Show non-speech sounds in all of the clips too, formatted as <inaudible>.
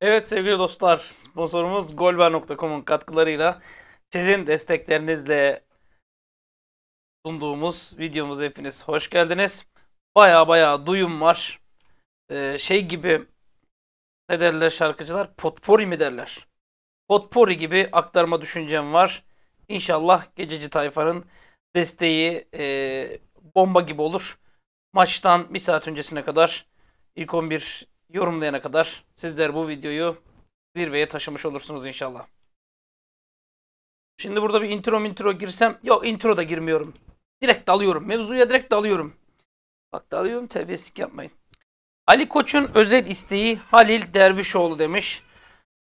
Evet sevgili dostlar, sponsorumuz golber.com'un katkılarıyla sizin desteklerinizle sunduğumuz videomuz hepiniz hoş geldiniz. Baya baya duyum var. Ee, şey gibi ne derler şarkıcılar? Potpori mi derler? Potpori gibi aktarma düşüncem var. İnşallah Gececi Tayfa'nın desteği e, bomba gibi olur. Maçtan bir saat öncesine kadar ilk 11 yorumlayana kadar sizler bu videoyu zirveye taşımış olursunuz inşallah. Şimdi burada bir intro intro girsem. Yok intro da girmiyorum. Direkt dalıyorum. Mevzuya direkt dalıyorum. Bak dalıyorum terbiyesizlik yapmayın. Ali Koç'un özel isteği Halil Dervişoğlu demiş.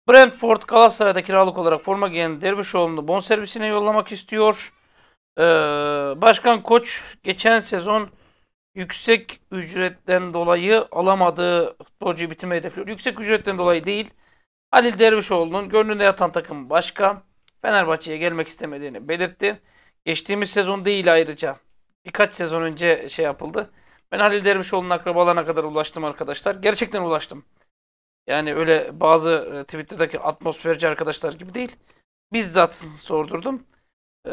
Brentford Galatasaray'da kiralık olarak forma giyen Dervişoğlu'nu bonservisine yollamak istiyor. Ee, Başkan Koç geçen sezon yüksek ücretten dolayı alamadığı futbolcuyu bitirme hedefliyor. Yüksek ücretten dolayı değil. Halil Dervişoğlu'nun gönlünde yatan takım başka. Fenerbahçe'ye gelmek istemediğini belirtti. Geçtiğimiz sezon değil ayrıca. Birkaç sezon önce şey yapıldı. Ben Halil Dervişoğlu'nun akrabalarına kadar ulaştım arkadaşlar. Gerçekten ulaştım. Yani öyle bazı e, Twitter'daki atmosferci arkadaşlar gibi değil. Bizzat sordurdum. Ee,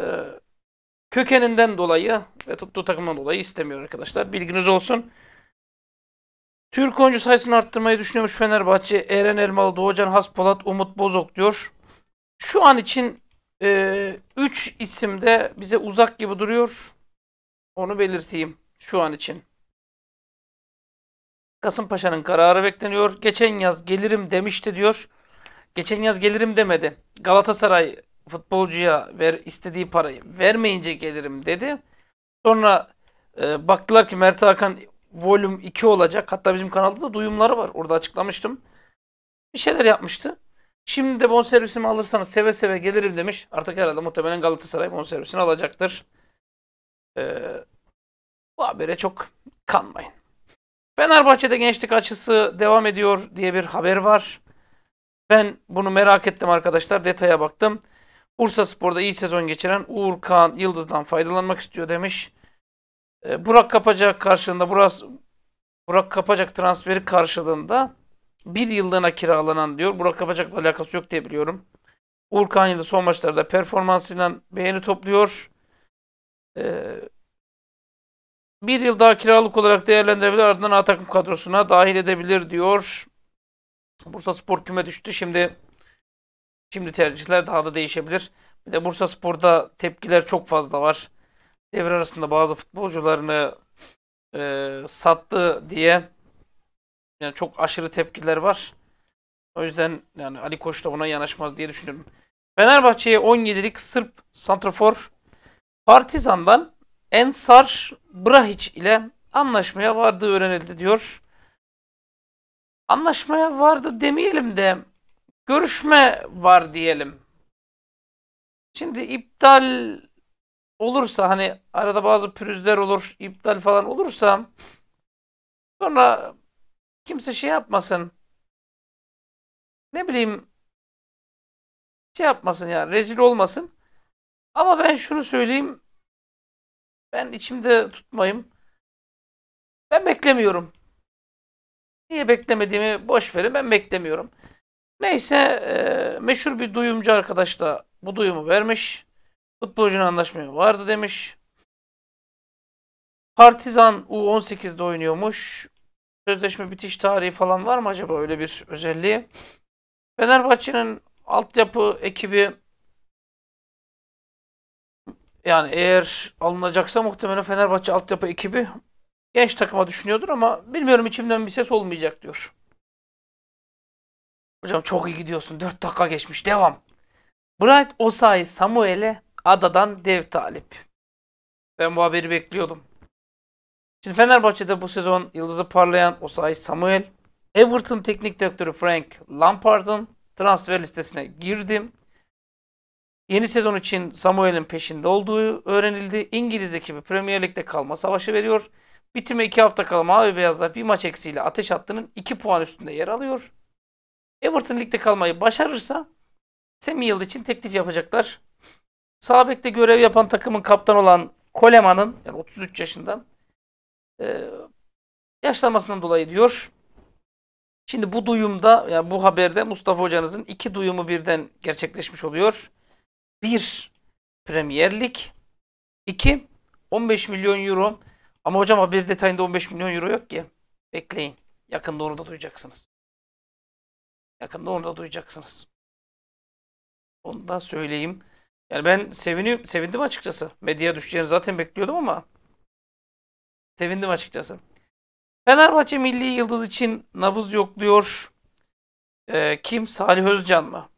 kökeninden dolayı ve tuttuğu takımdan dolayı istemiyor arkadaşlar. Bilginiz olsun. Türk oyuncu sayısını arttırmayı düşünüyormuş Fenerbahçe. Eren Elmalı, Doğucan Haspolat, Umut Bozok diyor. Şu an için 3 e, üç isim de bize uzak gibi duruyor. Onu belirteyim şu an için. Kasımpaşa'nın kararı bekleniyor. Geçen yaz gelirim demişti diyor. Geçen yaz gelirim demedi. Galatasaray futbolcuya ver istediği parayı vermeyince gelirim dedi. Sonra e, baktılar ki Mert Hakan volüm 2 olacak. Hatta bizim kanalda da duyumları var. Orada açıklamıştım. Bir şeyler yapmıştı. Şimdi de bonservisimi alırsanız seve seve gelirim demiş. Artık herhalde muhtemelen Galatasaray bonservisini alacaktır. Ee, bu habere çok kanmayın. Fenerbahçe'de gençlik açısı devam ediyor diye bir haber var. Ben bunu merak ettim arkadaşlar. Detaya baktım. Bursa Spor'da iyi sezon geçiren Uğur Kağan Yıldız'dan faydalanmak istiyor demiş. E, Burak Kapacak karşılığında burası Burak Kapacak transferi karşılığında bir yıllığına kiralanan diyor. Burak Kapacak'la alakası yok diye biliyorum. Uğur Kağan Yıldız son maçlarda performansıyla beğeni topluyor. E, bir yıl daha kiralık olarak değerlendirebilir ardından A takım kadrosuna dahil edebilir diyor. Bursa Spor küme düştü. Şimdi Şimdi tercihler daha da değişebilir. Bir de Bursa Spor'da tepkiler çok fazla var. Devre arasında bazı futbolcularını e, sattı diye yani çok aşırı tepkiler var. O yüzden yani Ali Koç da ona yanaşmaz diye düşünüyorum. Fenerbahçe'ye 17'lik Sırp Santrafor Partizan'dan Ensar Brahic ile anlaşmaya vardı öğrenildi diyor. Anlaşmaya vardı demeyelim de görüşme var diyelim. Şimdi iptal olursa hani arada bazı pürüzler olur, iptal falan olursa sonra kimse şey yapmasın. Ne bileyim şey yapmasın ya, rezil olmasın. Ama ben şunu söyleyeyim. Ben içimde tutmayayım. Ben beklemiyorum. Niye beklemediğimi boş verin. Ben beklemiyorum. Neyse e, meşhur bir duyumcu arkadaş da bu duyumu vermiş. Futbolcunun anlaşmaya vardı demiş. Partizan U18'de oynuyormuş. Sözleşme bitiş tarihi falan var mı acaba öyle bir özelliği? Fenerbahçe'nin altyapı ekibi yani eğer alınacaksa muhtemelen Fenerbahçe altyapı ekibi genç takıma düşünüyordur ama bilmiyorum içimden bir ses olmayacak diyor. Hocam çok iyi gidiyorsun. 4 dakika geçmiş. Devam. Bright Osai Samuel'e adadan dev talip. Ben bu haberi bekliyordum. Şimdi Fenerbahçe'de bu sezon yıldızı parlayan Osai Samuel, Everton teknik direktörü Frank Lampard'ın transfer listesine girdim. Yeni sezon için Samuel'in peşinde olduğu öğrenildi. İngiliz ekibi Premier Lig'de kalma savaşı veriyor. Bitime 2 hafta kalma. Mavi Beyazlar bir maç eksiğiyle ateş hattının 2 puan üstünde yer alıyor. Everton ligde kalmayı başarırsa Semih Yıldız için teklif yapacaklar. Sabek'te görev yapan takımın kaptan olan Koleman'ın yani 33 yaşından e, yaşlanmasından dolayı diyor. Şimdi bu duyumda yani bu haberde Mustafa hocanızın iki duyumu birden gerçekleşmiş oluyor. Bir Premier Lig. iki 15 milyon euro. Ama hocam haber detayında 15 milyon euro yok ki. Bekleyin. Yakında onu da duyacaksınız. Yakında onu da duyacaksınız. Onu da söyleyeyim. Yani ben sevinim, sevindim açıkçası. Medya düşeceğini zaten bekliyordum ama sevindim açıkçası. Fenerbahçe Milli Yıldız için nabız yokluyor. Ee, kim? Salih Özcan mı?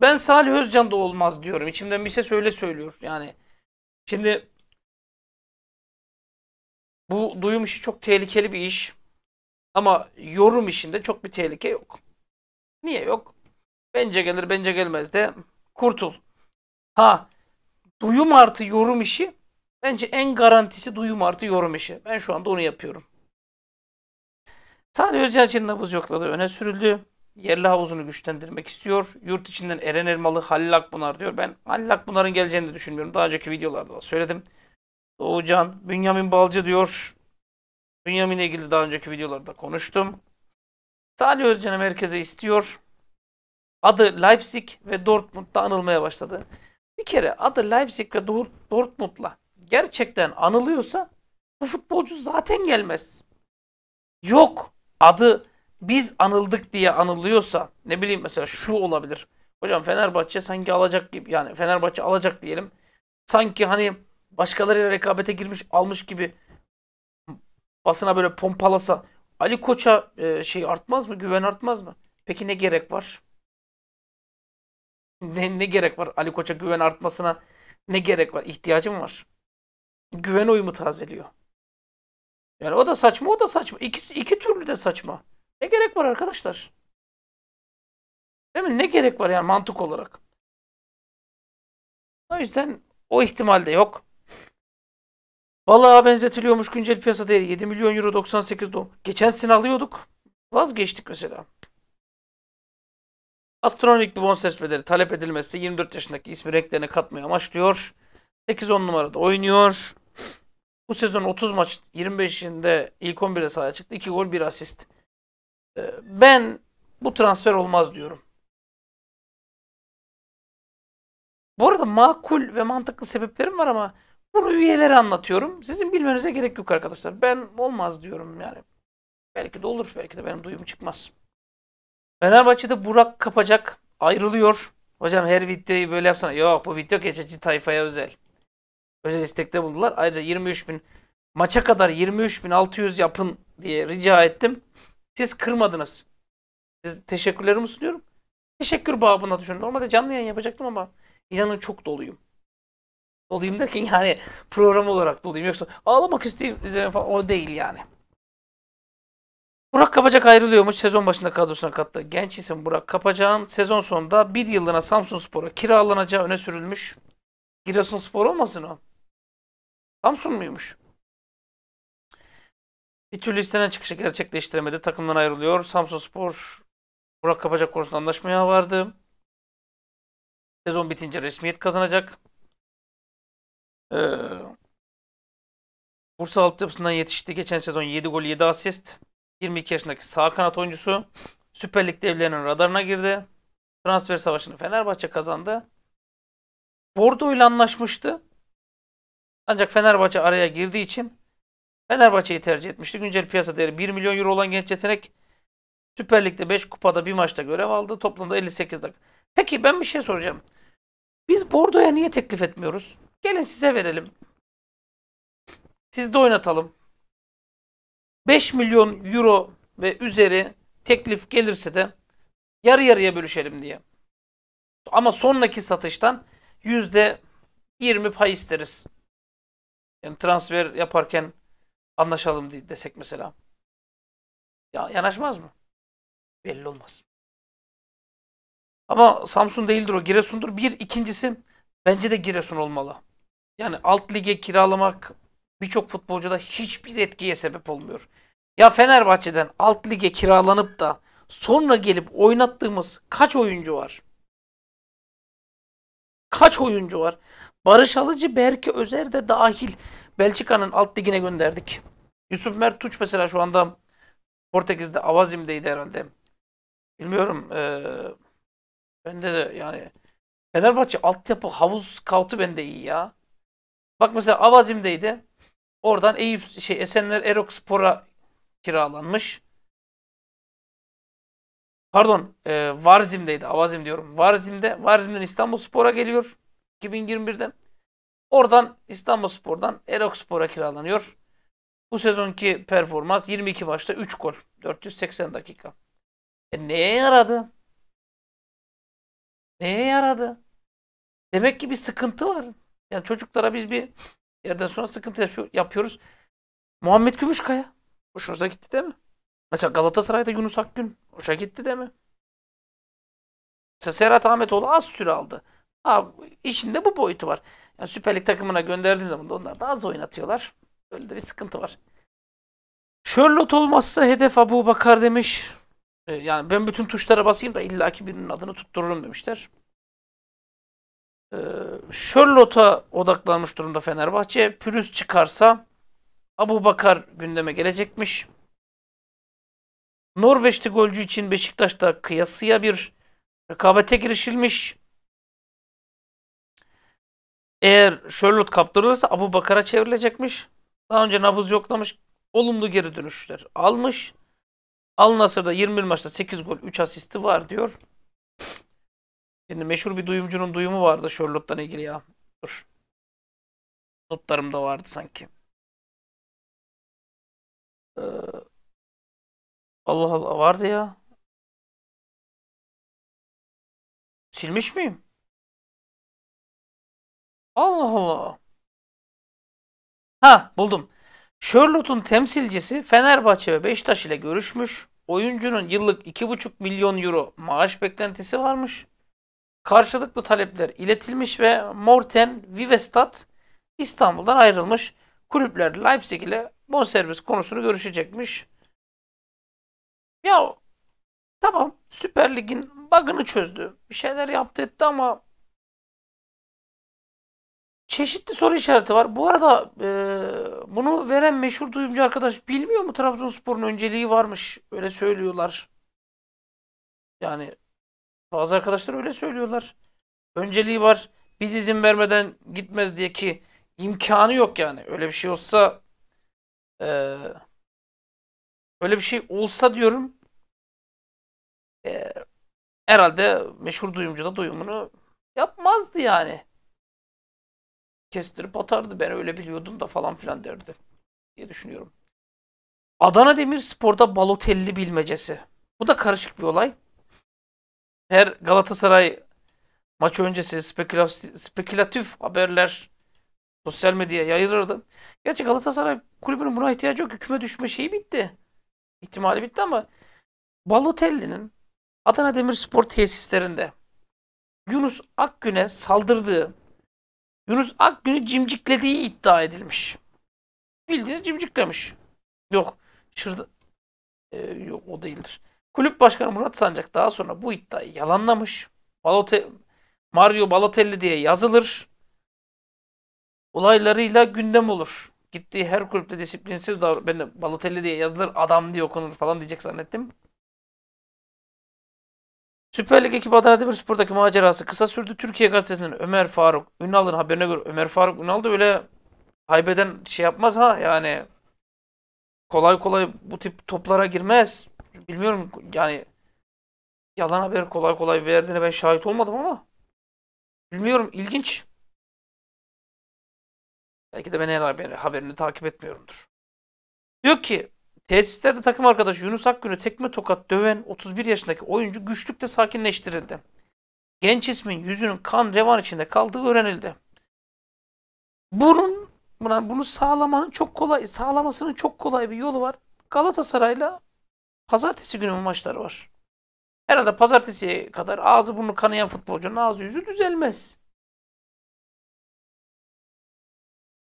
Ben Salih Özcan da olmaz diyorum. İçimden bir ses öyle söylüyor. Yani şimdi bu duyum işi çok tehlikeli bir iş. Ama yorum işinde çok bir tehlike yok. Niye yok? Bence gelir bence gelmez de kurtul. Ha duyum artı yorum işi bence en garantisi duyum artı yorum işi. Ben şu anda onu yapıyorum. Sadece Özcan için nabız yokladı. Öne sürüldü. Yerli havuzunu güçlendirmek istiyor. Yurt içinden Eren Ermalı, Halil Akbunar diyor. Ben Halil Akbunar'ın geleceğini de düşünmüyorum. Daha önceki videolarda da söyledim. Doğucan, Bünyamin Balcı diyor. Bünyamin'le ilgili daha önceki videolarda konuştum. Salih Özcan'ı merkeze istiyor. Adı Leipzig ve Dortmund'da anılmaya başladı. Bir kere adı Leipzig ve Dortmund'la gerçekten anılıyorsa bu futbolcu zaten gelmez. Yok adı biz anıldık diye anılıyorsa ne bileyim mesela şu olabilir. Hocam Fenerbahçe sanki alacak gibi yani Fenerbahçe alacak diyelim. Sanki hani başkalarıyla rekabete girmiş almış gibi basına böyle pompalasa Ali Koç'a e, şey artmaz mı? Güven artmaz mı? Peki ne gerek var? Ne, ne gerek var? Ali Koç'a güven artmasına ne gerek var? İhtiyacım var. Güven oyumu tazeliyor. Yani o da saçma, o da saçma. İkisi, iki türlü de saçma. Ne gerek var arkadaşlar? Değil mi? Ne gerek var yani mantık olarak? O yüzden o ihtimal de yok. Vallahi benzetiliyormuş güncel piyasa değeri 7 milyon euro 98 dolar. Geçen sene alıyorduk. Vazgeçtik mesela. Astronomik bir bonservis bedeli talep edilmezse 24 yaşındaki ismi renklerine katmaya amaçlıyor. 8-10 numarada oynuyor. Bu sezon 30 maç 25'inde ilk 11'e sahaya çıktı. 2 gol 1 asist. Ee, ben bu transfer olmaz diyorum. Bu arada makul ve mantıklı sebeplerim var ama bu rüyeleri anlatıyorum. Sizin bilmenize gerek yok arkadaşlar. Ben olmaz diyorum yani. Belki de olur. Belki de benim duyum çıkmaz. Fenerbahçe'de Burak kapacak. Ayrılıyor. Hocam her videoyu böyle yapsana. Yok bu video geçici tayfaya özel. Özel istekte buldular. Ayrıca 23 bin maça kadar 23 bin 600 yapın diye rica ettim. Siz kırmadınız. Siz teşekkürlerimi sunuyorum. Teşekkür babına düşünün. Normalde canlı yayın yapacaktım ama inanın çok doluyum olayım derken yani program olarak da Yoksa ağlamak isteyeyim falan o değil yani. Burak Kapacak ayrılıyormuş. Sezon başında kadrosuna kattı. Genç isim Burak Kapacak'ın sezon sonunda bir yıllığına Samsun Spor'a kiralanacağı öne sürülmüş. Giresun Spor olmasın o? Samsun muymuş? Bir türlü istenen çıkışı gerçekleştiremedi. Takımdan ayrılıyor. Samsun Spor Burak Kapacak konusunda anlaşmaya vardı. Sezon bitince resmiyet kazanacak. Ee, Bursa altyapısından yetişti. Geçen sezon 7 gol 7 asist. 22 yaşındaki sağ kanat oyuncusu Süper Lig devlerinin radarına girdi. Transfer savaşını Fenerbahçe kazandı. Bordo ile anlaşmıştı. Ancak Fenerbahçe araya girdiği için Fenerbahçe'yi tercih etmişti. Güncel piyasa değeri 1 milyon euro olan genç yetenek Süper Lig'de 5 kupada bir maçta görev aldı. Toplamda 58 dakika. Peki ben bir şey soracağım. Biz Bordo'ya niye teklif etmiyoruz? Gelin size verelim. Siz de oynatalım. 5 milyon euro ve üzeri teklif gelirse de yarı yarıya bölüşelim diye. Ama sonraki satıştan yüzde 20 pay isteriz. Yani transfer yaparken anlaşalım desek mesela. Ya yanaşmaz mı? Belli olmaz. Ama Samsun değildir o. Giresun'dur. Bir. ikincisi bence de Giresun olmalı. Yani alt lige kiralamak birçok futbolcuda hiçbir etkiye sebep olmuyor. Ya Fenerbahçe'den alt lige kiralanıp da sonra gelip oynattığımız kaç oyuncu var? Kaç oyuncu var? Barış Alıcı, Berke Özer de dahil Belçika'nın alt ligine gönderdik. Yusuf Mert Tuç mesela şu anda Portekiz'de Avazim'deydi herhalde. Bilmiyorum. Ee, bende de yani Fenerbahçe altyapı havuz scout'u bende iyi ya. Bak mesela Avazim'deydi. Oradan Eyüp şey Esenler Erokspor'a kiralanmış. Pardon, e, Varzim'deydi. Avazim diyorum. Varzim'de, Varzim'den İstanbul Spor'a geliyor 2021'de. Oradan İstanbul Spor'dan Erokspor'a kiralanıyor. Bu sezonki performans 22 maçta 3 gol. 480 dakika. E neye yaradı? Neye yaradı? Demek ki bir sıkıntı var. Yani çocuklara biz bir yerden sonra sıkıntı yapıyoruz. Muhammed Gümüşkaya. Hoşunuza gitti değil mi? Mesela Galatasaray'da Yunus Akgün. Hoşa gitti değil mi? Mesela Serhat Ahmetoğlu az süre aldı. Ha, işinde bu boyutu var. Yani Süper Lig takımına gönderdiği zaman da onlar da az oynatıyorlar. Böyle de bir sıkıntı var. Charlotte olmazsa hedef Abu Bakar demiş. E, yani ben bütün tuşlara basayım da illaki birinin adını tuttururum demişler. Ee, Sherlock'a odaklanmış durumda Fenerbahçe. Pürüz çıkarsa Abu Bakar gündeme gelecekmiş. Norveçli golcü için Beşiktaş'ta kıyasıya bir rekabete girişilmiş. Eğer Sherlock kaptırılırsa Abu Bakar'a çevrilecekmiş. Daha önce nabız yoklamış. Olumlu geri dönüşler almış. Al Nasır'da 21 maçta 8 gol 3 asisti var diyor. Şimdi meşhur bir duyumcunun duyumu vardı Sherlock'tan ilgili ya. Dur. notlarımda vardı sanki. Ee, Allah Allah vardı ya. Silmiş miyim? Allah Allah. Ha buldum. Sherlock'un temsilcisi Fenerbahçe ve Beşiktaş ile görüşmüş. Oyuncunun yıllık 2,5 milyon euro maaş beklentisi varmış. Karşılıklı talepler iletilmiş ve Morten Vivestad İstanbul'dan ayrılmış. Kulüpler Leipzig ile bonservis konusunu görüşecekmiş. Ya tamam Süper Lig'in bug'ını çözdü. Bir şeyler yaptı etti ama çeşitli soru işareti var. Bu arada e, bunu veren meşhur duyumcu arkadaş bilmiyor mu Trabzonspor'un önceliği varmış. Öyle söylüyorlar. Yani bazı arkadaşlar öyle söylüyorlar. Önceliği var. Biz izin vermeden gitmez diye ki imkanı yok yani. Öyle bir şey olsa e, öyle bir şey olsa diyorum e, herhalde meşhur duyumcu da duyumunu yapmazdı yani. Kestirip atardı. Ben öyle biliyordum da falan filan derdi diye düşünüyorum. Adana Demir Spor'da Balotelli bilmecesi. Bu da karışık bir olay her Galatasaray maç öncesi spekülatif, spekülatif haberler sosyal medyaya yayılırdı. Gerçi Galatasaray kulübünün buna ihtiyacı yok. Küme düşme şeyi bitti. İhtimali bitti ama Balotelli'nin Adana Demirspor tesislerinde Yunus Akgün'e saldırdığı, Yunus Akgün'ü cimciklediği iddia edilmiş. Bildiğiniz cimciklemiş. Yok, şırda... Ee, yok o değildir. Kulüp başkanı Murat Sancak daha sonra bu iddiayı yalanlamış. Mario Balotelli diye yazılır. Olaylarıyla gündem olur. Gittiği her kulüpte disiplinsiz davran. Ben de Balotelli diye yazılır, adam diye okunur falan diyecek zannettim. Süper Lig ekibi Adana Demirspor'daki macerası kısa sürdü. Türkiye gazetesinden Ömer Faruk Ünal'ın haberine göre Ömer Faruk Ünal da öyle kaybeden şey yapmaz ha yani kolay kolay bu tip toplara girmez bilmiyorum yani yalan haber kolay kolay verdiğine ben şahit olmadım ama bilmiyorum ilginç. Belki de ben her haberi, haberini takip etmiyorumdur. Diyor ki tesislerde takım arkadaşı Yunus Akgün'ü tekme tokat döven 31 yaşındaki oyuncu güçlükle sakinleştirildi. Genç ismin yüzünün kan revan içinde kaldığı öğrenildi. Bunun bunu sağlamanın çok kolay sağlamasının çok kolay bir yolu var. Galatasaray'la Pazartesi günü maçları var. Herhalde pazartesiye kadar ağzı burnu kanayan futbolcunun ağzı yüzü düzelmez.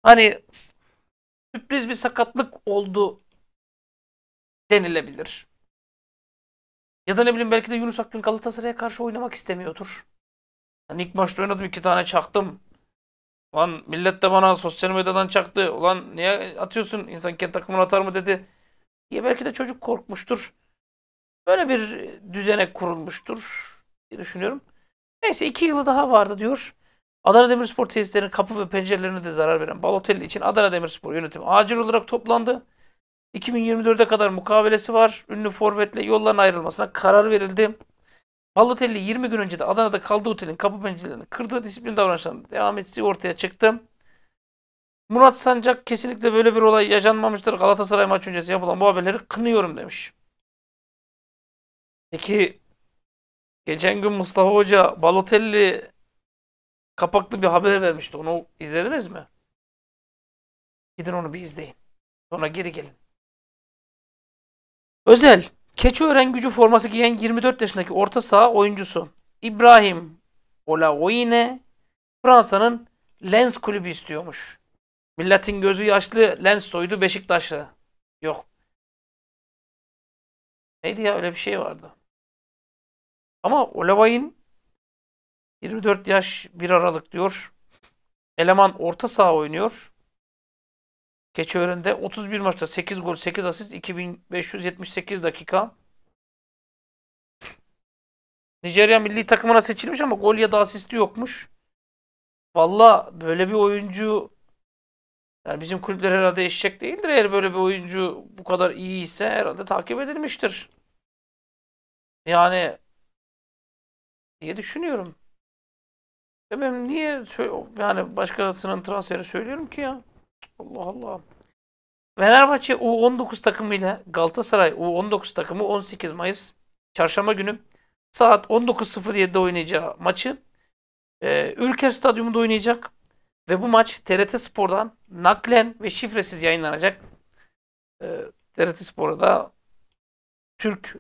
Hani sürpriz bir sakatlık oldu denilebilir. Ya da ne bileyim belki de Yunus Akgün Galatasaray'a karşı oynamak istemiyordur. Hani ilk maçta oynadım iki tane çaktım. Ulan millet de bana sosyal medyadan çaktı. Ulan niye atıyorsun? İnsan kendi takımını atar mı dedi diye belki de çocuk korkmuştur. Böyle bir düzenek kurulmuştur diye düşünüyorum. Neyse iki yılı daha vardı diyor. Adana Demirspor tesislerinin kapı ve pencerelerine de zarar veren Balotelli için Adana Demirspor yönetimi acil olarak toplandı. 2024'e kadar mukavelesi var. Ünlü forvetle yolların ayrılmasına karar verildi. Balotelli 20 gün önce de Adana'da kaldığı otelin kapı pencerelerini kırdığı disiplin davranışlarının devam ettiği ortaya çıktı. Murat Sancak kesinlikle böyle bir olay yaşanmamıştır. Galatasaray maç öncesi yapılan bu haberleri kınıyorum demiş. Peki geçen gün Mustafa Hoca Balotelli kapaklı bir haber vermişti. Onu izlediniz mi? Gidin onu bir izleyin. Sonra geri gelin. Özel, keçi Keçiören gücü forması giyen 24 yaşındaki orta saha oyuncusu İbrahim Olaoyine Fransa'nın Lens kulübü istiyormuş. Milletin gözü yaşlı lens soydu Beşiktaşlı. Yok. Neydi ya öyle bir şey vardı. Ama Olavay'ın 24 yaş 1 Aralık diyor. Eleman orta saha oynuyor. Keçiören'de 31 maçta 8 gol 8 asist 2578 dakika. Nijerya milli takımına seçilmiş ama gol ya da asisti yokmuş. Valla böyle bir oyuncu yani bizim kulüpler herhalde eşek değildir. Eğer böyle bir oyuncu bu kadar iyi ise herhalde takip edilmiştir. Yani diye düşünüyorum. Demem niye yani başkasının transferi söylüyorum ki ya. Allah Allah. Fenerbahçe U19 takımıyla Galatasaray U19 takımı 18 Mayıs çarşamba günü saat 19.07'de oynayacağı maçı e, Ülker Stadyumunda oynayacak. Ve bu maç TRT Spor'dan naklen ve şifresiz yayınlanacak. TRT ee, Spor'a da Türk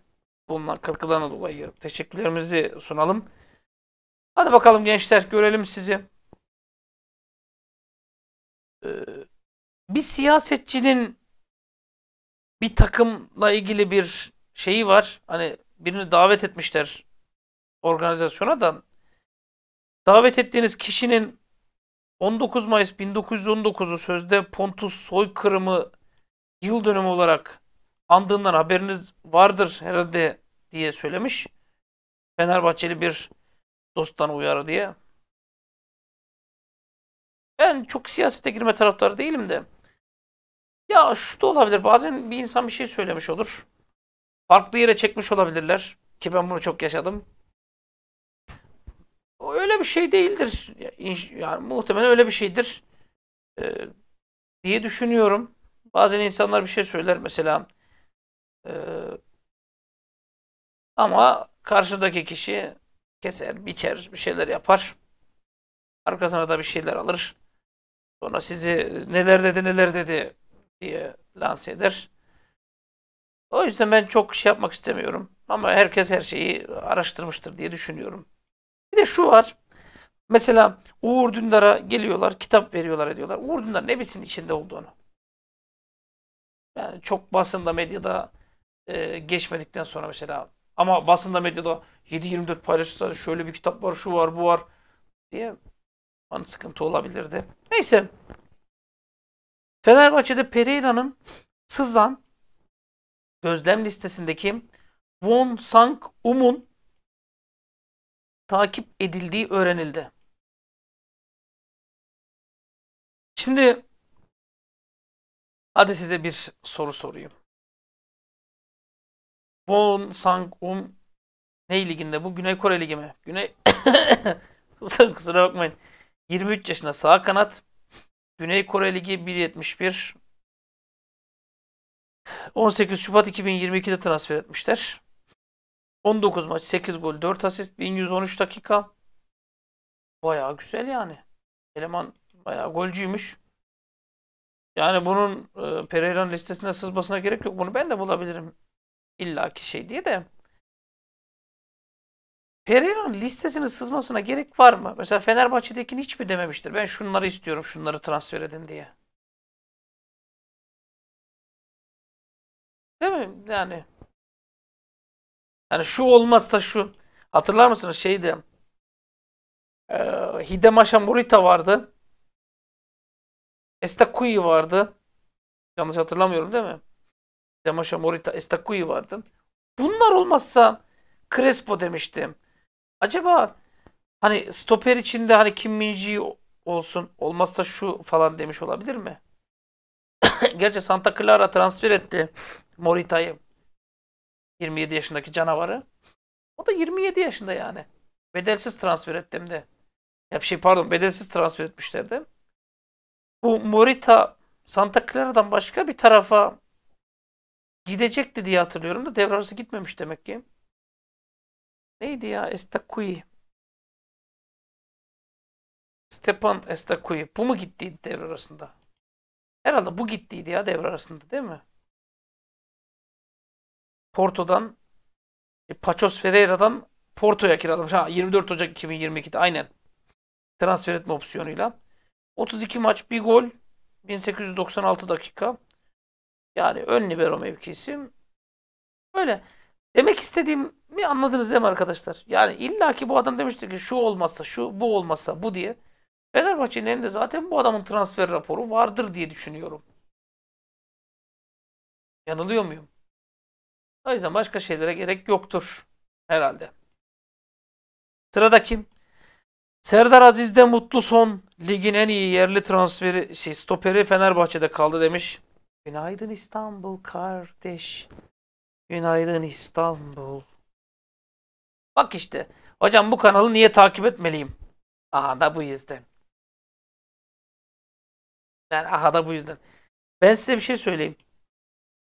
bulunan katkılarına dolayı teşekkürlerimizi sunalım. Hadi bakalım gençler görelim sizi. Ee, bir siyasetçinin bir takımla ilgili bir şeyi var. Hani birini davet etmişler organizasyona da davet ettiğiniz kişinin 19 Mayıs 1919'u sözde Pontus soykırımı yıl dönümü olarak andığından haberiniz vardır herhalde diye söylemiş. Fenerbahçeli bir dosttan uyarı diye. Ben çok siyasete girme taraftarı değilim de. Ya şu da olabilir. Bazen bir insan bir şey söylemiş olur. Farklı yere çekmiş olabilirler. Ki ben bunu çok yaşadım öyle bir şey değildir. Yani muhtemelen öyle bir şeydir e, diye düşünüyorum. Bazen insanlar bir şey söyler mesela e, ama karşıdaki kişi keser, biçer, bir şeyler yapar. Arkasına da bir şeyler alır. Sonra sizi neler dedi neler dedi diye lanse eder. O yüzden ben çok şey yapmak istemiyorum. Ama herkes her şeyi araştırmıştır diye düşünüyorum. Bir de şu var. Mesela Uğur Dündar'a geliyorlar, kitap veriyorlar diyorlar Uğur Dündar ne bilsin içinde olduğunu. Yani çok basında, medyada e, geçmedikten sonra mesela ama basında, medyada 7-24 paylaşırsa şöyle bir kitap var, şu var, bu var diye onun sıkıntı olabilirdi. Neyse. Fenerbahçe'de Pereira'nın sızlan gözlem listesindeki Won Sang Um'un takip edildiği öğrenildi. Şimdi hadi size bir soru sorayım. Won Sang-um ne liginde bu? Güney Kore Ligi mi? Güney <coughs> kusura bakmayın. 23 yaşında sağ kanat. Güney Kore Ligi 1.71. 18 Şubat 2022'de transfer etmişler. 19 maç 8 gol 4 asist 1113 dakika. Bayağı güzel yani. Eleman bayağı golcüymüş. Yani bunun e, Pereira'nın listesinde sızmasına gerek yok. Bunu ben de bulabilirim. İlla ki şey diye de. Pereira'nın listesinin sızmasına gerek var mı? Mesela Fenerbahçe'dekini hiç mi dememiştir? Ben şunları istiyorum, şunları transfer edin diye. Değil mi? Yani yani şu olmazsa şu. Hatırlar mısınız şeydi. E, Hidemaşa Morita vardı. Estakui vardı. Yanlış hatırlamıyorum değil mi? Hidemaşa Morita, Estakui vardı. Bunlar olmazsa Crespo demiştim. Acaba hani stoper içinde hani Kim Minji olsun olmazsa şu falan demiş olabilir mi? <coughs> Gerçi Santa Clara transfer etti Morita'yı. 27 yaşındaki canavarı. O da 27 yaşında yani. Bedelsiz transfer ettim de. Ya bir şey pardon bedelsiz transfer etmişlerdi. Bu Morita Santa Clara'dan başka bir tarafa gidecekti diye hatırlıyorum da devre arası gitmemiş demek ki. Neydi ya? Estakui. Stepan Estakui. Bu mu gittiydi devre arasında? Herhalde bu gittiydi ya devre arasında değil mi? Porto'dan e, Paços Ferreira'dan Porto'ya kiralamış. Ha 24 Ocak 2022'de aynen. Transfer etme opsiyonuyla. 32 maç, bir gol, 1896 dakika. Yani ön libero mevkisi. Böyle. Demek istediğimi anladınız değil mi arkadaşlar? Yani illa ki bu adam demişti ki şu olmazsa, şu bu olmazsa, bu diye. Fenerbahçe'nin elinde zaten bu adamın transfer raporu vardır diye düşünüyorum. Yanılıyor muyum? O yüzden başka şeylere gerek yoktur herhalde. Sırada kim? Serdar Aziz'de mutlu son. Ligin en iyi yerli transferi, şey, stoperi Fenerbahçe'de kaldı demiş. Günaydın İstanbul kardeş. Günaydın İstanbul. Bak işte. Hocam bu kanalı niye takip etmeliyim? Aha da bu yüzden. Ben aha da bu yüzden. Ben size bir şey söyleyeyim.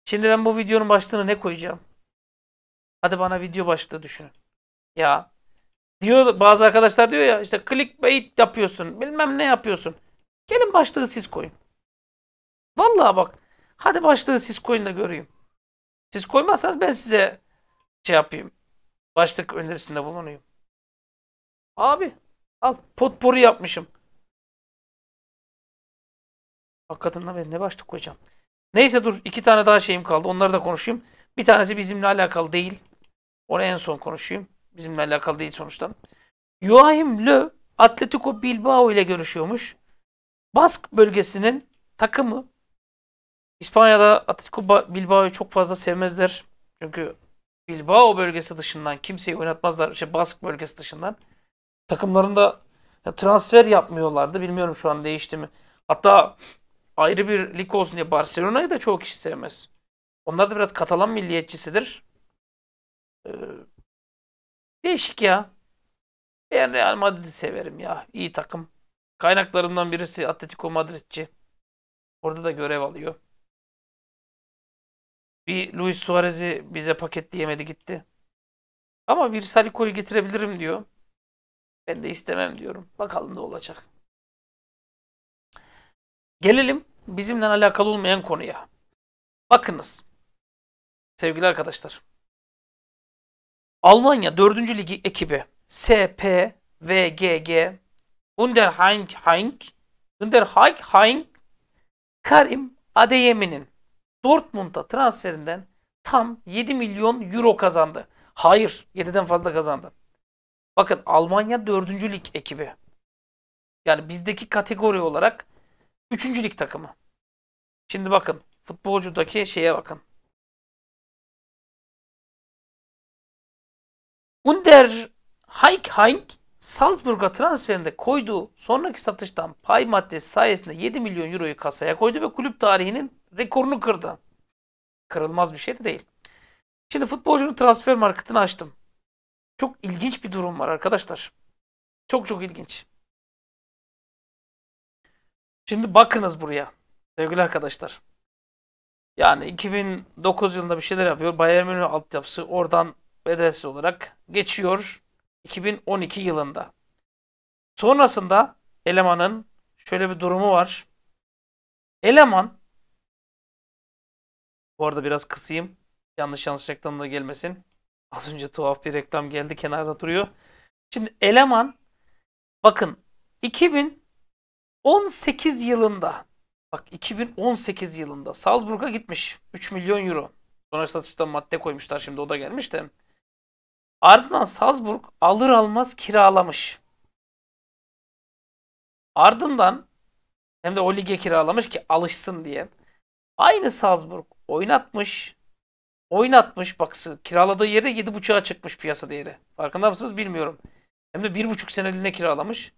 Şimdi ben bu videonun başlığını ne koyacağım? Hadi bana video başlığı düşünün. Ya diyor bazı arkadaşlar diyor ya işte clickbait yapıyorsun bilmem ne yapıyorsun. Gelin başlığı siz koyun. Vallahi bak hadi başlığı siz koyun da göreyim. Siz koymazsanız ben size şey yapayım. Başlık önerisinde bulunayım. Abi al potporu yapmışım. Hakikaten ben ne başlık koyacağım. Neyse dur iki tane daha şeyim kaldı. Onları da konuşayım. Bir tanesi bizimle alakalı değil. Onu en son konuşayım. Bizimle alakalı değil sonuçta. Joachim Löw Atletico Bilbao ile görüşüyormuş. Bask bölgesinin takımı İspanya'da Atletico Bilbao'yu çok fazla sevmezler. Çünkü Bilbao bölgesi dışından kimseyi oynatmazlar. İşte Bask bölgesi dışından. Takımlarında transfer yapmıyorlardı. Bilmiyorum şu an değişti mi. Hatta ayrı bir lig olsun diye Barcelona'yı da çoğu kişi sevmez. Onlar da biraz Katalan milliyetçisidir. Ee, değişik ya. Ben Real Madrid'i severim ya. İyi takım. Kaynaklarımdan birisi Atletico Madrid'ci. Orada da görev alıyor. Bir Luis Suarez'i bize paketleyemedi gitti. Ama Virsalico'yu getirebilirim diyor. Ben de istemem diyorum. Bakalım ne olacak. Gelelim bizimle alakalı olmayan konuya. Bakınız sevgili arkadaşlar. Almanya 4. Ligi ekibi SPVGG Underhaink Underhaink Karim Adeyemi'nin Dortmund'a transferinden tam 7 milyon euro kazandı. Hayır, 7'den fazla kazandı. Bakın Almanya 4. lig ekibi. Yani bizdeki kategori olarak Üçüncü lig takımı. Şimdi bakın. Futbolcudaki şeye bakın. Under Haik Salzburg'a transferinde koyduğu sonraki satıştan pay maddesi sayesinde 7 milyon euroyu kasaya koydu ve kulüp tarihinin rekorunu kırdı. Kırılmaz bir şey de değil. Şimdi futbolcunun transfer marketini açtım. Çok ilginç bir durum var arkadaşlar. Çok çok ilginç. Şimdi bakınız buraya sevgili arkadaşlar. Yani 2009 yılında bir şeyler yapıyor. Bayern Münih altyapısı oradan bedelsiz olarak geçiyor 2012 yılında. Sonrasında elemanın şöyle bir durumu var. Eleman bu arada biraz kısayım. Yanlış yanlış reklam da gelmesin. Az önce tuhaf bir reklam geldi kenarda duruyor. Şimdi eleman bakın 2000 18 yılında bak 2018 yılında Salzburg'a gitmiş 3 milyon euro. Sonra satışta madde koymuşlar şimdi o da gelmiş de. Ardından Salzburg alır almaz kiralamış. Ardından hem de o lige kiralamış ki alışsın diye. Aynı Salzburg oynatmış. Oynatmış bak kiraladığı yere 7.5'a çıkmış piyasa değeri. Farkında mısınız bilmiyorum. Hem de 1.5 seneliğine kiralamış.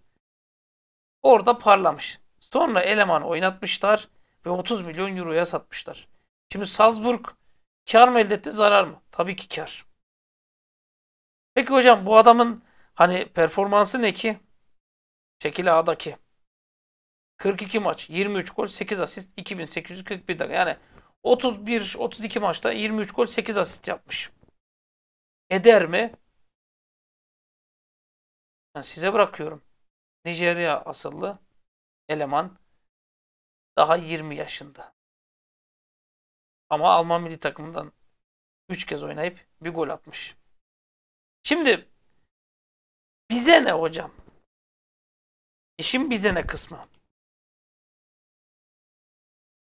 Orada parlamış. Sonra elemanı oynatmışlar ve 30 milyon euroya satmışlar. Şimdi Salzburg kar mı elde etti zarar mı? Tabii ki kar. Peki hocam bu adamın hani performansı ne ki? Şekil A'daki. 42 maç, 23 gol, 8 asist, 2841 dakika. Yani 31 32 maçta 23 gol, 8 asist yapmış. Eder mi? Yani size bırakıyorum. Nijerya asıllı eleman daha 20 yaşında. Ama Alman milli takımından 3 kez oynayıp bir gol atmış. Şimdi bize ne hocam? İşin bize ne kısmı?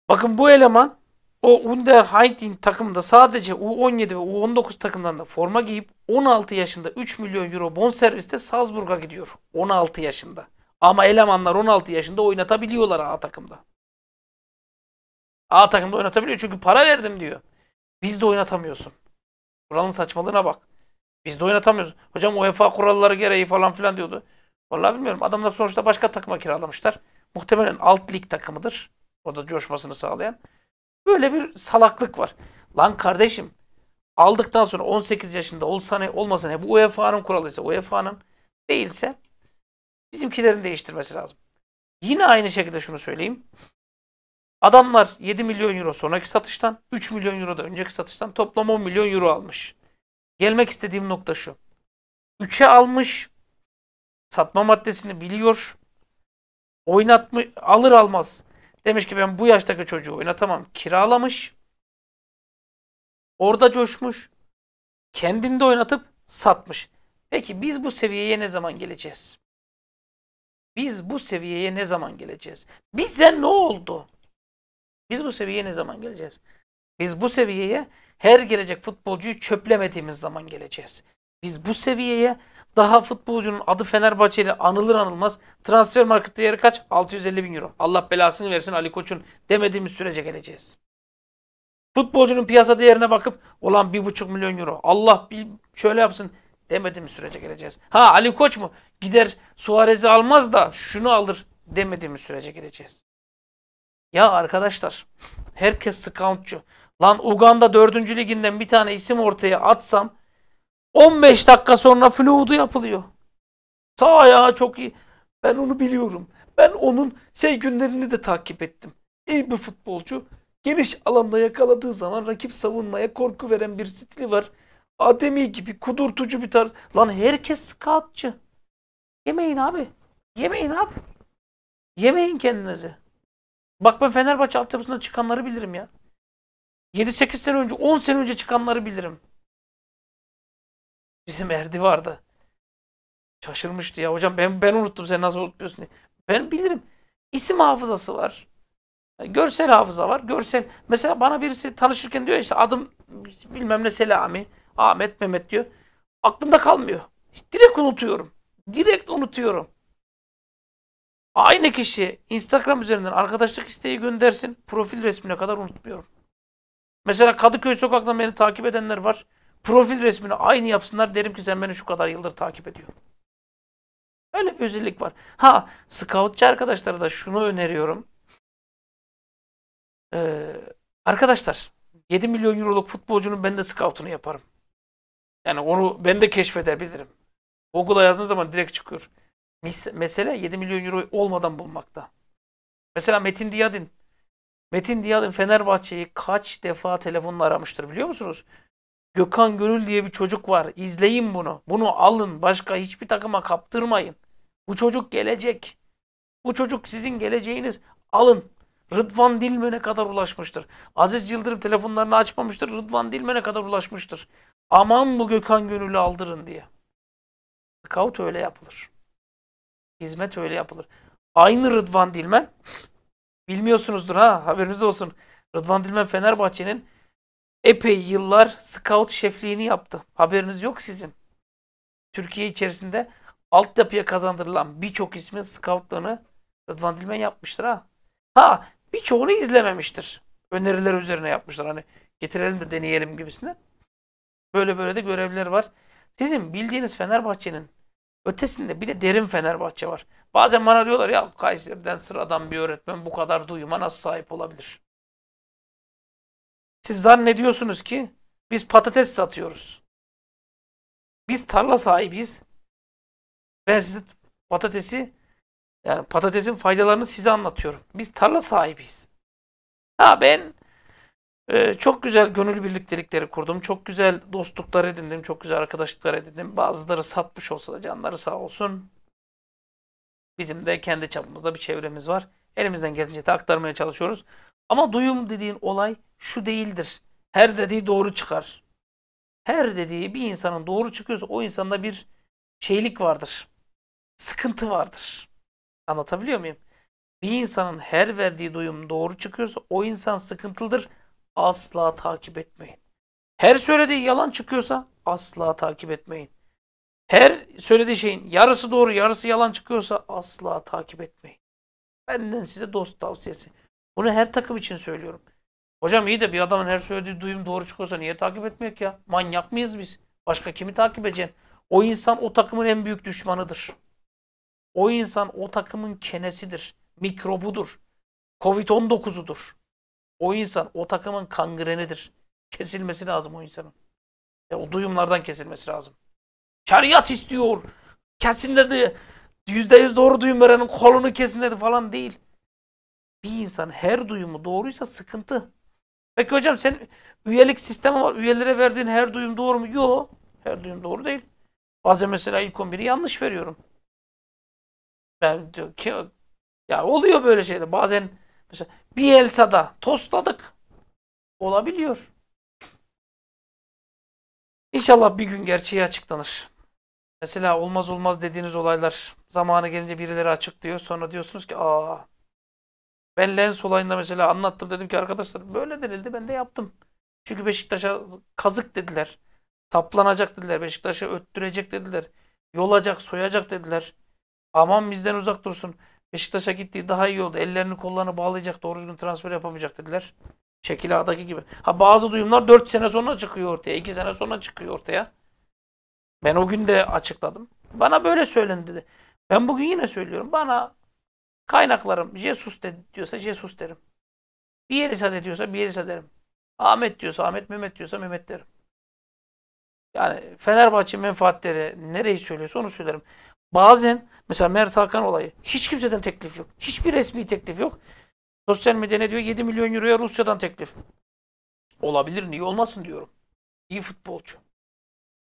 Bakın bu eleman o Underhiding takımda sadece U17 ve U19 takımlarında forma giyip 16 yaşında 3 milyon euro bonserviste Salzburg'a gidiyor. 16 yaşında. Ama elemanlar 16 yaşında oynatabiliyorlar A takımda. A takımda oynatabiliyor çünkü para verdim diyor. Biz de oynatamıyorsun. Kuralın saçmalığına bak. Biz de oynatamıyoruz. Hocam UEFA kuralları gereği falan filan diyordu. Vallahi bilmiyorum. Adamlar sonuçta başka takıma kiralamışlar. Muhtemelen alt lig takımıdır. O da coşmasını sağlayan. Böyle bir salaklık var. Lan kardeşim aldıktan sonra 18 yaşında olsa ne olmasa ne bu UEFA'nın kuralıysa UEFA'nın değilse bizimkilerin değiştirmesi lazım. Yine aynı şekilde şunu söyleyeyim. Adamlar 7 milyon euro sonraki satıştan, 3 milyon euro da önceki satıştan toplam 10 milyon euro almış. Gelmek istediğim nokta şu. 3'e almış. Satma maddesini biliyor. Oynatma alır almaz Demiş ki ben bu yaştaki çocuğu oynatamam. Kiralamış. Orada coşmuş. Kendinde oynatıp satmış. Peki biz bu seviyeye ne zaman geleceğiz? Biz bu seviyeye ne zaman geleceğiz? Bize ne oldu? Biz bu seviyeye ne zaman geleceğiz? Biz bu seviyeye her gelecek futbolcuyu çöplemediğimiz zaman geleceğiz. Biz bu seviyeye daha futbolcunun adı Fenerbahçe ile anılır anılmaz. Transfer markette yeri kaç? 650 bin euro. Allah belasını versin Ali Koç'un demediğimiz sürece geleceğiz. Futbolcunun piyasa değerine bakıp olan 1,5 milyon euro. Allah bir şöyle yapsın demediğimiz sürece geleceğiz. Ha Ali Koç mu? Gider Suarez'i almaz da şunu alır demediğimiz sürece geleceğiz. Ya arkadaşlar herkes scoutçu. Lan Uganda 4. liginden bir tane isim ortaya atsam 15 dakika sonra fluidu yapılıyor. Sağ ayağı çok iyi. Ben onu biliyorum. Ben onun şey günlerini de takip ettim. İyi bir futbolcu. Geniş alanda yakaladığı zaman rakip savunmaya korku veren bir stili var. Ademi gibi kudurtucu bir tarz. Lan herkes scoutçı. Yemeyin abi. Yemeyin abi. Yemeyin kendinizi. Bak ben Fenerbahçe altyapısından çıkanları bilirim ya. 7-8 sene önce, 10 sene önce çıkanları bilirim. Bizim Erdi vardı. Şaşırmıştı ya hocam ben ben unuttum sen nasıl unutmuyorsun diye. Ben bilirim. İsim hafızası var. Görsel hafıza var. Görsel. Mesela bana birisi tanışırken diyor işte adım bilmem ne Selami, Ahmet, Mehmet diyor. Aklımda kalmıyor. Direkt unutuyorum. Direkt unutuyorum. Aynı kişi Instagram üzerinden arkadaşlık isteği göndersin. Profil resmine kadar unutmuyorum. Mesela Kadıköy sokakta beni takip edenler var profil resmini aynı yapsınlar derim ki sen beni şu kadar yıldır takip ediyor. Öyle bir özellik var. Ha, scoutçı arkadaşlara da şunu öneriyorum. Ee, arkadaşlar, 7 milyon euroluk futbolcunun ben de scoutunu yaparım. Yani onu ben de keşfedebilirim. Google'a yazdığın zaman direkt çıkıyor. Mis mesele 7 milyon euro olmadan bulmakta. Mesela Metin Diyadin. Metin Diyadin Fenerbahçe'yi kaç defa telefonla aramıştır biliyor musunuz? Gökhan Gönül diye bir çocuk var. İzleyin bunu. Bunu alın. Başka hiçbir takıma kaptırmayın. Bu çocuk gelecek. Bu çocuk sizin geleceğiniz. Alın. Rıdvan Dilmen'e kadar ulaşmıştır. Aziz Yıldırım telefonlarını açmamıştır. Rıdvan Dilmen'e kadar ulaşmıştır. Aman bu Gökhan Gönül'ü aldırın diye. Scout öyle yapılır. Hizmet öyle yapılır. Aynı Rıdvan Dilmen. Bilmiyorsunuzdur ha haberiniz olsun. Rıdvan Dilmen Fenerbahçe'nin epey yıllar scout şefliğini yaptı. Haberiniz yok sizin. Türkiye içerisinde altyapıya kazandırılan birçok ismin scoutlarını Rıdvan Dilmen yapmıştır ha. Ha birçoğunu izlememiştir. Öneriler üzerine yapmışlar. Hani getirelim de deneyelim gibisinden. Böyle böyle de görevler var. Sizin bildiğiniz Fenerbahçe'nin ötesinde bir de derin Fenerbahçe var. Bazen bana diyorlar ya Kayseri'den sıradan bir öğretmen bu kadar duyuma nasıl sahip olabilir? Siz zannediyorsunuz ki biz patates satıyoruz. Biz tarla sahibiyiz. Ben size patatesi yani patatesin faydalarını size anlatıyorum. Biz tarla sahibiyiz. Ha ben e, çok güzel gönül birliktelikleri kurdum. Çok güzel dostluklar edindim. Çok güzel arkadaşlıklar edindim. Bazıları satmış olsa da canları sağ olsun. Bizim de kendi çapımızda bir çevremiz var. Elimizden gelince de aktarmaya çalışıyoruz. Ama duyum dediğin olay şu değildir. Her dediği doğru çıkar. Her dediği bir insanın doğru çıkıyorsa o insanda bir şeylik vardır. Sıkıntı vardır. Anlatabiliyor muyum? Bir insanın her verdiği duyum doğru çıkıyorsa o insan sıkıntılıdır. Asla takip etmeyin. Her söylediği yalan çıkıyorsa asla takip etmeyin. Her söylediği şeyin yarısı doğru yarısı yalan çıkıyorsa asla takip etmeyin. Benden size dost tavsiyesi. Bunu her takım için söylüyorum. Hocam iyi de bir adamın her söylediği duyum doğru çıkıyorsa niye takip etmek ya? Manyak mıyız biz? Başka kimi takip edeceksin? O insan o takımın en büyük düşmanıdır. O insan o takımın kenesidir. Mikrobudur. Covid-19'udur. O insan o takımın kangrenidir. Kesilmesi lazım o insanın. Ya, e, o duyumlardan kesilmesi lazım. Şeriat istiyor. Kesin dedi. Yüzde yüz doğru duyum verenin kolunu kesin dedi falan değil bir insan her duyumu doğruysa sıkıntı. Peki hocam sen üyelik sistemi var. Üyelere verdiğin her duyum doğru mu? Yok. Her duyum doğru değil. Bazen mesela ilk 11'i yanlış veriyorum. Ben diyor ki ya oluyor böyle şeyler. Bazen mesela bir Elsa'da tostladık. Olabiliyor. İnşallah bir gün gerçeği açıklanır. Mesela olmaz olmaz dediğiniz olaylar zamanı gelince birileri açıklıyor. Sonra diyorsunuz ki aa ben Lens olayında mesela anlattım dedim ki arkadaşlar böyle denildi ben de yaptım. Çünkü Beşiktaş'a kazık dediler. Taplanacak dediler. Beşiktaş'a öttürecek dediler. Yolacak, soyacak dediler. Aman bizden uzak dursun. Beşiktaş'a gittiği daha iyi oldu. Ellerini kollarını bağlayacak. Doğru düzgün transfer yapamayacak dediler. Şekil A'daki gibi. Ha bazı duyumlar 4 sene sonra çıkıyor ortaya. 2 sene sonra çıkıyor ortaya. Ben o gün de açıkladım. Bana böyle söylendi dedi. Ben bugün yine söylüyorum. Bana Kaynaklarım Jesus de, diyorsa Jesus derim. Bir Elisa de diyorsa bir Elisa derim. Ahmet diyorsa Ahmet, Mehmet diyorsa Mehmet derim. Yani Fenerbahçe menfaatleri nereyi söylüyorsa onu söylerim. Bazen mesela Mert Hakan olayı hiç kimseden teklif yok. Hiçbir resmi teklif yok. Sosyal medya ne diyor? 7 milyon euroya Rusya'dan teklif. Olabilir niye olmasın diyorum. İyi futbolcu.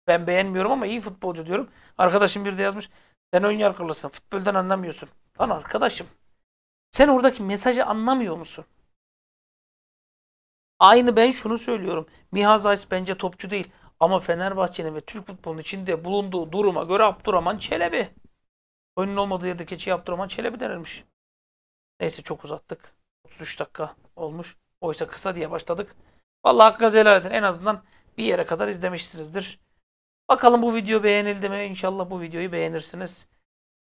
Ben beğenmiyorum ama iyi futbolcu diyorum. Arkadaşım bir de yazmış. Sen oyun yargılısın. Futboldan anlamıyorsun. Lan arkadaşım sen oradaki mesajı anlamıyor musun? Aynı ben şunu söylüyorum. Mihaz Ays bence topçu değil. Ama Fenerbahçe'nin ve Türk futbolunun içinde bulunduğu duruma göre Abdurrahman Çelebi. Önün olmadığı yerde keçi Abdurrahman Çelebi denilmiş. Neyse çok uzattık. 33 dakika olmuş. Oysa kısa diye başladık. Vallahi hakkınızı helal edin. En azından bir yere kadar izlemişsinizdir. Bakalım bu video beğenildi mi? İnşallah bu videoyu beğenirsiniz.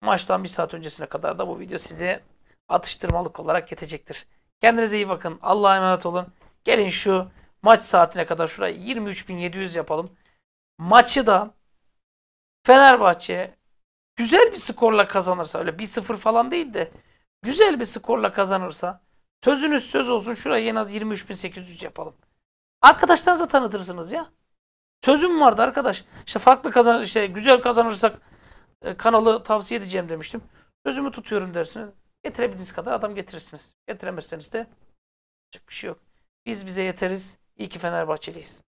Maçtan bir saat öncesine kadar da bu video size atıştırmalık olarak yetecektir. Kendinize iyi bakın. Allah'a emanet olun. Gelin şu maç saatine kadar şurayı 23.700 yapalım. Maçı da Fenerbahçe güzel bir skorla kazanırsa öyle 1-0 falan değil de güzel bir skorla kazanırsa sözünüz söz olsun şurayı en az 23.800 yapalım. Arkadaşlarınıza tanıtırsınız ya. Sözüm vardı arkadaş. İşte farklı kazanır işte güzel kazanırsak e, kanalı tavsiye edeceğim demiştim. Sözümü tutuyorum dersiniz. Getirebildiğiniz kadar adam getirirsiniz. Getiremezseniz de çok bir şey yok. Biz bize yeteriz. İyi ki Fenerbahçeliyiz.